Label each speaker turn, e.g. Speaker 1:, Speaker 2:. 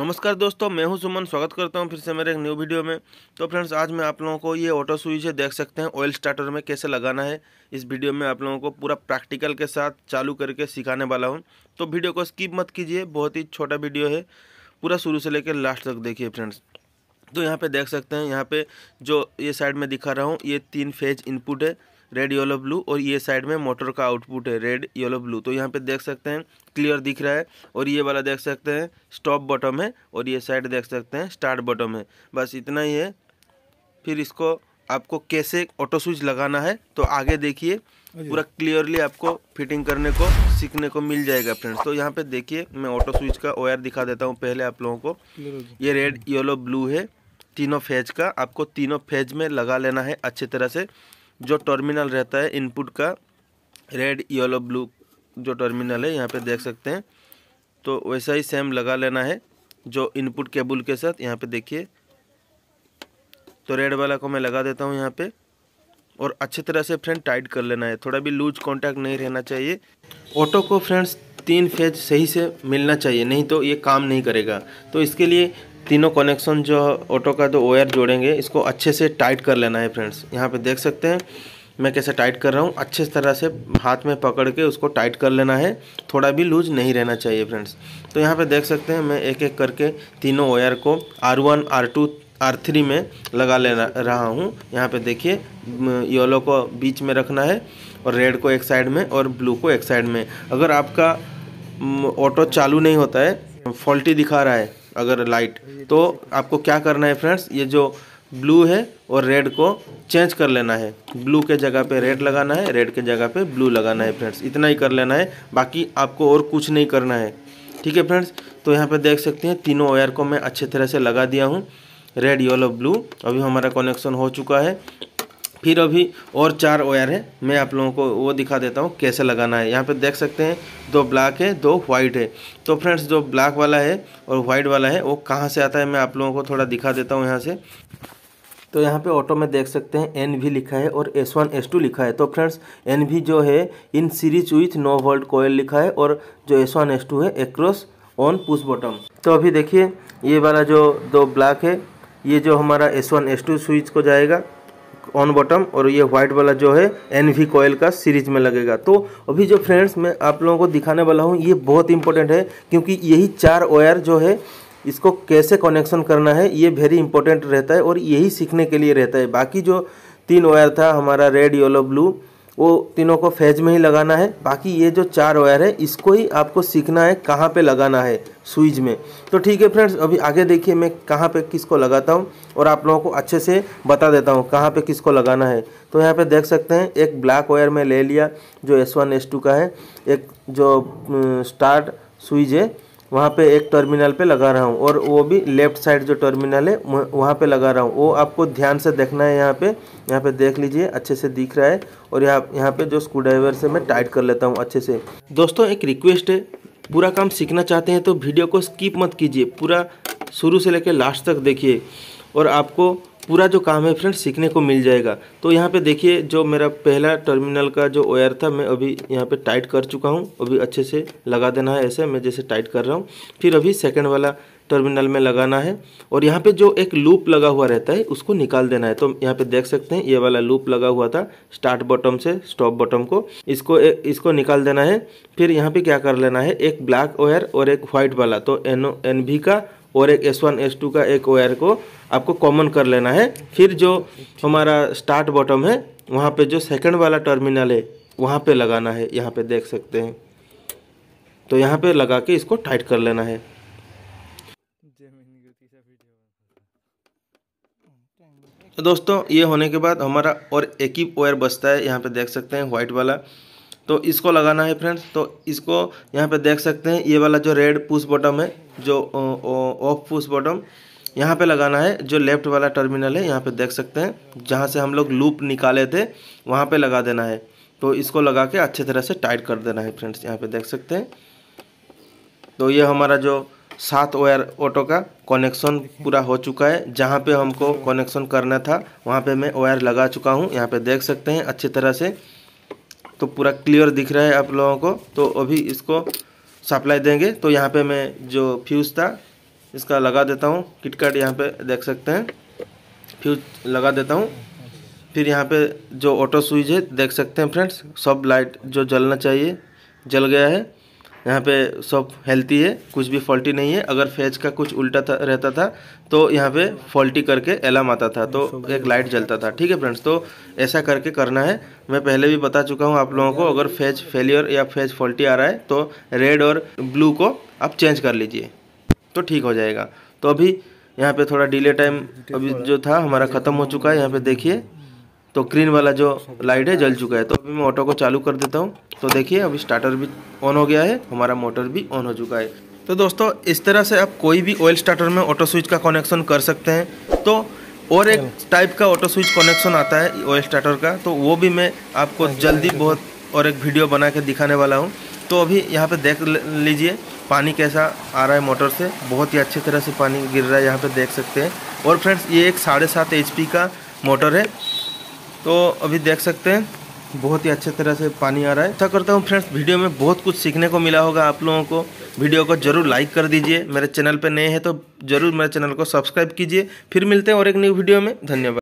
Speaker 1: नमस्कार दोस्तों मैं हूं सुमन स्वागत करता हूं फिर से मेरे एक न्यू वीडियो में तो फ्रेंड्स आज मैं आप लोगों को ये ऑटो स्विच है देख सकते हैं ऑयल स्टार्टर में कैसे लगाना है इस वीडियो में आप लोगों को पूरा प्रैक्टिकल के साथ चालू करके सिखाने वाला हूं तो वीडियो को स्किप मत कीजिए बहुत ही छोटा वीडियो है पूरा शुरू से लेकर लास्ट तक देखिए फ्रेंड्स तो यहाँ पर देख सकते हैं यहाँ पर जो ये साइड में दिखा रहा हूँ ये तीन फेज इनपुट है रेड येलो ब्लू और ये साइड में मोटर का आउटपुट है रेड येलो ब्लू तो यहाँ पे देख सकते हैं क्लियर दिख रहा है और ये वाला देख सकते हैं स्टॉप बॉटम है और ये साइड देख सकते हैं स्टार्ट बॉटम है बस इतना ही है फिर इसको आपको कैसे ऑटो स्विच लगाना है तो आगे देखिए हाँ पूरा क्लियरली आपको फिटिंग करने को सीखने को मिल जाएगा फ्रेंड्स तो यहाँ पे देखिए मैं ऑटो स्विच का वायर दिखा देता हूँ पहले आप लोगों को ये रेड येलो ब्लू है तीनों फेज का आपको तीनों फेज में लगा लेना है अच्छे तरह से जो टर्मिनल रहता है इनपुट का रेड येलो ब्लू जो टर्मिनल है यहाँ पे देख सकते हैं तो वैसा ही सेम लगा लेना है जो इनपुट केबल के साथ यहाँ पे देखिए तो रेड वाला को मैं लगा देता हूँ यहाँ पे और अच्छी तरह से फ्रेंड टाइट कर लेना है थोड़ा भी लूज कॉन्टैक्ट नहीं रहना चाहिए ऑटो को फ्रेंड्स तीन फेज सही से मिलना चाहिए नहीं तो ये काम नहीं करेगा तो इसके लिए तीनों कनेक्शन जो ऑटो का जो वायर जोड़ेंगे इसको अच्छे से टाइट कर लेना है फ्रेंड्स यहाँ पे देख सकते हैं मैं कैसे टाइट कर रहा हूँ अच्छे तरह से हाथ में पकड़ के उसको टाइट कर लेना है थोड़ा भी लूज नहीं रहना चाहिए फ्रेंड्स तो यहाँ पे देख सकते हैं मैं एक एक करके तीनों वायर को R one R two R three में लगा ले रहा हूँ यहाँ पे देखिए येलो को बीच में रखना है और रेड को एक साइड में और ब्लू को एक साइड में अगर आपका ऑटो चालू नहीं होता है फॉल्टी दिखा रहा है अगर लाइट तो आपको क्या करना है फ्रेंड्स ये जो ब्लू है और रेड को चेंज कर लेना है ब्लू के जगह पे रेड लगाना है रेड के जगह पे ब्लू लगाना है फ्रेंड्स इतना ही कर लेना है बाकी आपको और कुछ नहीं करना है ठीक है फ्रेंड्स तो यहाँ पे देख सकते हैं तीनों वायर को मैं अच्छे तरह से लगा दिया हूँ रेड येलो ब्लू अभी हमारा कनेक्शन हो चुका है फिर अभी और चार वायर है मैं आप लोगों को वो दिखा देता हूँ कैसे लगाना है यहाँ पे देख सकते हैं दो ब्लैक है दो वाइट है तो फ्रेंड्स जो ब्लैक वाला है और वाइट वाला है वो कहाँ से आता है मैं आप लोगों को थोड़ा दिखा देता हूँ यहाँ से तो यहाँ पे ऑटो में देख सकते हैं एन वी लिखा है और एस वन एस टू लिखा है तो फ्रेंड्स एन वी जो है in series with no volt coil लिखा है और जो एस वन एस टू है एक्रॉस ऑन पुश बॉटम तो अभी देखिए ये वाला जो दो ब्लैक है ये जो हमारा S one S two switch को जाएगा ऑन बॉटम और ये व्हाइट वाला जो है एन वी कोयल का सीरीज में लगेगा तो अभी जो फ्रेंड्स मैं आप लोगों को दिखाने वाला हूँ ये बहुत इंपॉर्टेंट है क्योंकि यही चार वायर जो है इसको कैसे कनेक्शन करना है ये वेरी इंपॉर्टेंट रहता है और यही सीखने के लिए रहता है बाकी जो तीन वायर था हमारा रेड येलो ब्लू वो तीनों को फेज में ही लगाना है बाकी ये जो चार वायर है इसको ही आपको सीखना है कहाँ पे लगाना है स्विच में तो ठीक है फ्रेंड्स अभी आगे देखिए मैं कहाँ पे किसको लगाता हूँ और आप लोगों को अच्छे से बता देता हूँ कहाँ पे किसको लगाना है तो यहाँ पे देख सकते हैं एक ब्लैक वायर में ले लिया जो एस वन एस टू का है एक जो स्टार्ट स्विच है वहाँ पे एक टर्मिनल पे लगा रहा हूँ और वो भी लेफ्ट साइड जो टर्मिनल है वहाँ पे लगा रहा हूँ वो आपको ध्यान से देखना है यहाँ पे यहाँ पे देख लीजिए अच्छे से दिख रहा है और यहाँ यहाँ पे जो स्क्रू ड्राइवर से मैं टाइट कर लेता हूँ अच्छे से दोस्तों एक रिक्वेस्ट है पूरा काम सीखना चाहते हैं तो वीडियो को स्किप मत कीजिए पूरा शुरू से लेकर लास्ट तक देखिए और आपको पूरा जो काम है फ्रेंड सीखने को मिल जाएगा तो यहाँ पे देखिए जो मेरा पहला टर्मिनल का जो वायर था मैं अभी यहाँ पे टाइट कर चुका हूँ अभी अच्छे से लगा देना है ऐसे मैं जैसे टाइट कर रहा हूँ फिर अभी सेकेंड वाला टर्मिनल में लगाना है और यहाँ पे जो एक लूप लगा हुआ रहता है उसको निकाल देना है तो यहाँ पे देख सकते हैं ये वाला लूप लगा हुआ था स्टार्ट बॉटम से स्टॉप बॉटम को इसको ए, इसको निकाल देना है फिर यहाँ पे क्या कर लेना है एक ब्लैक वायर और एक व्हाइट वाला तो एन एन का और एक एस वन एस टू का एक वायर को आपको कॉमन कर लेना है फिर जो हमारा स्टार्ट बॉटम है वहाँ पे जो सेकंड वाला टर्मिनल है वहाँ पे लगाना है यहाँ पे देख सकते हैं तो यहाँ पे लगा के इसको टाइट कर लेना है तो दोस्तों ये होने के बाद हमारा और एक ही वायर बचता है यहाँ पे देख सकते हैं व्हाइट वाला तो इसको लगाना है फ्रेंड्स तो इसको यहाँ पे देख सकते हैं ये वाला जो रेड पुश बॉटम है जो ऑफ पुश बॉटम यहाँ पे लगाना है जो लेफ्ट वाला टर्मिनल है यहाँ पे देख सकते हैं जहाँ से हम लोग लूप निकाले थे वहाँ पे लगा देना है तो इसको लगा के अच्छे तरह से टाइट कर देना है फ्रेंड्स यहाँ पे देख सकते हैं तो ये हमारा जो सात वायर ऑटो का कनेक्शन पूरा हो चुका है जहाँ पे हमको कनेक्शन करना था वहाँ पे मैं वायर लगा चुका हूँ यहाँ पे देख सकते हैं अच्छे तरह से तो पूरा क्लियर दिख रहा है आप लोगों को तो अभी इसको सप्लाई देंगे तो यहाँ पे मैं जो फ्यूज़ था इसका लगा देता हूँ किट यहाँ पर देख सकते हैं फ्यूज लगा देता हूँ फिर यहाँ पे जो ऑटो स्विच है देख सकते हैं फ्रेंड्स सब लाइट जो जलना चाहिए जल गया है यहाँ पे सब हेल्थी है कुछ भी फॉल्टी नहीं है अगर फेज का कुछ उल्टा था रहता था तो यहाँ पे फॉल्टी करके एलाम आता था तो एक लाइट जलता था ठीक है फ्रेंड्स तो ऐसा करके करना है मैं पहले भी बता चुका हूँ आप लोगों को अगर फेज फेलियर या फेज फॉल्टी आ रहा है तो रेड और ब्लू को आप चेंज कर लीजिए तो ठीक हो जाएगा तो अभी यहाँ पे थोड़ा डिले टाइम अभी जो था हमारा ख़त्म हो चुका है यहाँ पे देखिए तो ग्रीन वाला जो लाइट है जल चुका है तो अभी मैं ऑटो को चालू कर देता हूँ तो देखिए अभी स्टार्टर भी ऑन हो गया है हमारा मोटर भी ऑन हो चुका है तो दोस्तों इस तरह से आप कोई भी ऑयल स्टार्टर में ऑटो स्विच का कनेक्शन कर सकते हैं तो और एक टाइप का ऑटो स्विच कनेक्शन आता है ऑयल स्टार्टर का तो वो भी मैं आपको हाँ जल्दी हाँ बहुत और एक वीडियो बना के दिखाने वाला हूँ तो अभी यहाँ पे देख लीजिए पानी कैसा आ रहा है मोटर से बहुत ही अच्छी तरह से पानी गिर रहा है यहाँ पे देख सकते हैं और फ्रेंड्स ये एक साढ़े सात एच का मोटर है तो अभी देख सकते हैं बहुत ही अच्छे तरह से पानी आ रहा है अच्छा करता हूँ फ्रेंड्स वीडियो में बहुत कुछ सीखने को मिला होगा आप लोगों को वीडियो को जरूर लाइक कर दीजिए मेरे चैनल पर नए हैं तो ज़रूर मेरे चैनल को सब्सक्राइब कीजिए फिर मिलते हैं और एक न्यू वीडियो में धन्यवाद